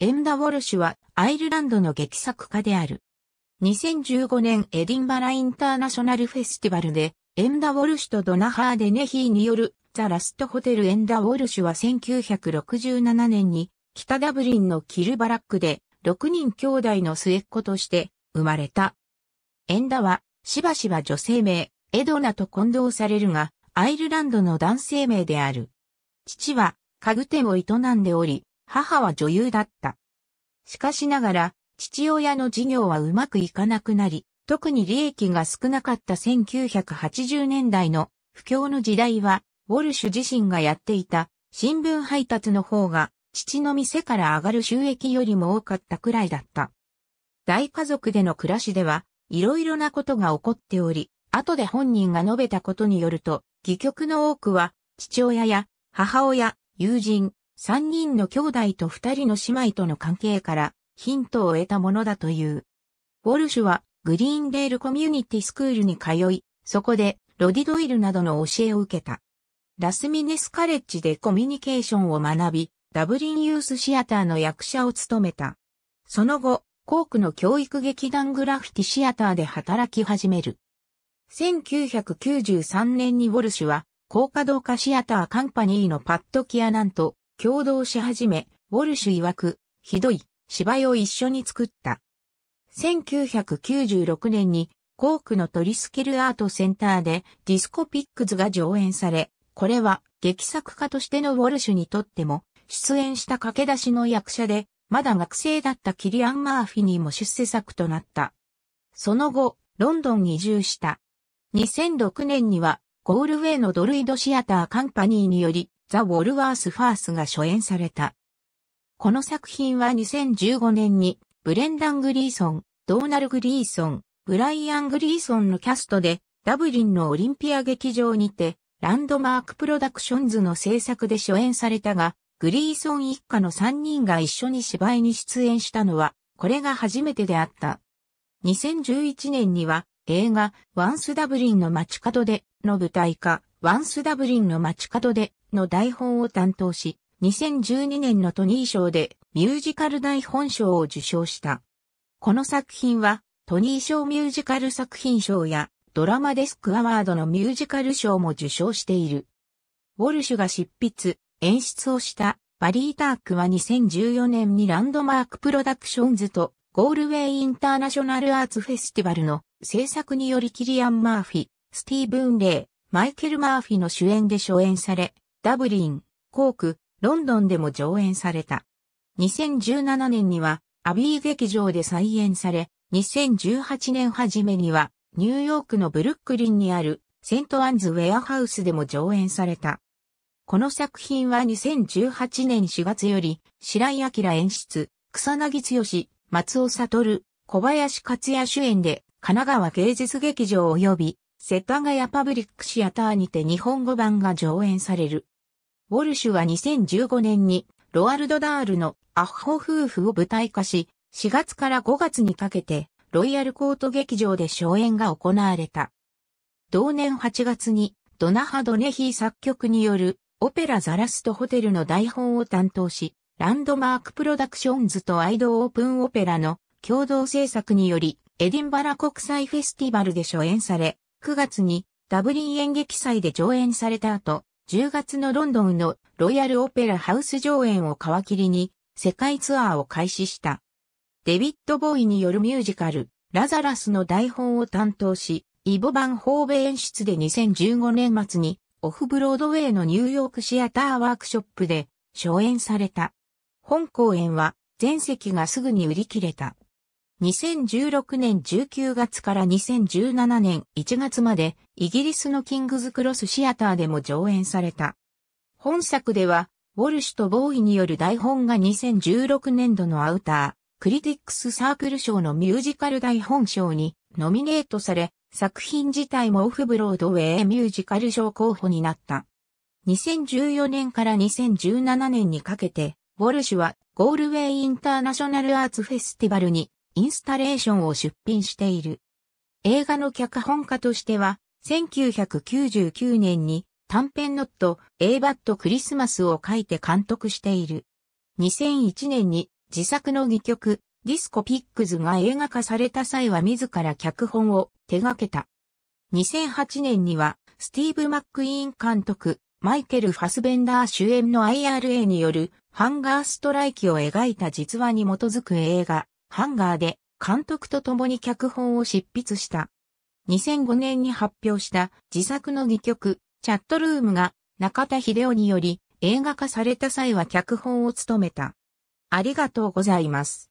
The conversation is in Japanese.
エンダ・ウォルシュはアイルランドの劇作家である。2015年エディンバラインターナショナルフェスティバルで、エンダ・ウォルシュとドナハーデネヒーによるザ・ラストホテル・エンダ・ウォルシュは1967年に北ダブリンのキルバラックで6人兄弟の末っ子として生まれた。エンダはしばしば女性名、エドナと混同されるが、アイルランドの男性名である。父は家具店を営んでおり、母は女優だった。しかしながら、父親の事業はうまくいかなくなり、特に利益が少なかった1980年代の不況の時代は、ウォルシュ自身がやっていた新聞配達の方が、父の店から上がる収益よりも多かったくらいだった。大家族での暮らしでは、いろいろなことが起こっており、後で本人が述べたことによると、戯曲の多くは、父親や母親、友人、三人の兄弟と二人の姉妹との関係からヒントを得たものだという。ウォルシュはグリーンデールコミュニティスクールに通い、そこでロディドイルなどの教えを受けた。ラスミネスカレッジでコミュニケーションを学び、ダブリンユースシアターの役者を務めた。その後、コークの教育劇団グラフィティシアターで働き始める。1993年にウォルシュは、高稼働化シアターカンパニーのパッド・キアナンと共同し始め、ウォルシュ曰く、ひどい、芝居を一緒に作った。1996年に、コークのトリスケルアートセンターでディスコピックズが上演され、これは劇作家としてのウォルシュにとっても、出演した駆け出しの役者で、まだ学生だったキリアン・マーフィニーも出世作となった。その後、ロンドンに移住した。2006年には、ゴールウェイのドルイドシアターカンパニーにより、ザ・ウォルワース・ファースが初演された。この作品は2015年にブレンダン・グリーソン、ドーナル・グリーソン、ブライアン・グリーソンのキャストでダブリンのオリンピア劇場にてランドマークプロダクションズの制作で初演されたが、グリーソン一家の3人が一緒に芝居に出演したのは、これが初めてであった。2011年には映画ワンスダブリンの街角での舞台化、ワンスダブリンの街角での台本を担当し、2012年のトニー賞でミュージカル台本賞を受賞した。この作品はトニー賞ミュージカル作品賞やドラマデスクアワードのミュージカル賞も受賞している。ウォルシュが執筆、演出をしたバリータークは2014年にランドマークプロダクションズとゴールウェイインターナショナルアーツフェスティバルの制作によりキリアン・マーフィ、スティーブン・レイ、マイケル・マーフィの主演で初演され、ダブリン、コーク、ロンドンでも上演された。2017年にはアビー劇場で再演され、2018年初めにはニューヨークのブルックリンにあるセントアンズウェアハウスでも上演された。この作品は2018年4月より白井明演出、草薙剛、松尾悟、小林克也主演で神奈川芸術劇場及び世田谷パブリックシアターにて日本語版が上演される。ウォルシュは2015年にロアルド・ダールのアッホ夫婦を舞台化し、4月から5月にかけてロイヤルコート劇場で初演が行われた。同年8月にドナハ・ドネヒー作曲によるオペラザラストホテルの台本を担当し、ランドマークプロダクションズとアイドオープンオペラの共同制作によりエディンバラ国際フェスティバルで初演され、9月にダブリン演劇祭で上演された後、10月のロンドンのロイヤルオペラハウス上演を皮切りに世界ツアーを開始した。デビッド・ボーイによるミュージカル、ラザラスの台本を担当し、イボ・版ン・ホーベ演出で2015年末にオフブロードウェイのニューヨークシアターワークショップで初演された。本公演は全席がすぐに売り切れた。2016年19月から2017年1月までイギリスのキングズクロスシアターでも上演された。本作では、ウォルシュとボーイによる台本が2016年度のアウター、クリティックスサークル賞のミュージカル台本賞にノミネートされ、作品自体もオフブロードウェイミュージカル賞候補になった。2014年から2017年にかけて、ウォルシュはゴールウェイインターナショナルアーツフェスティバルにインスタレーションを出品している。映画の脚本家としては、1999年に短編ノット A バットクリスマスを書いて監督している。2001年に自作の戯曲ディスコピックズが映画化された際は自ら脚本を手掛けた。2008年にはスティーブ・マックイーン監督、マイケル・ファスベンダー主演の IRA によるハンガーストライキを描いた実話に基づく映画ハンガーで監督と共に脚本を執筆した。2005年に発表した自作の戯曲、チャットルームが中田秀夫により映画化された際は脚本を務めた。ありがとうございます。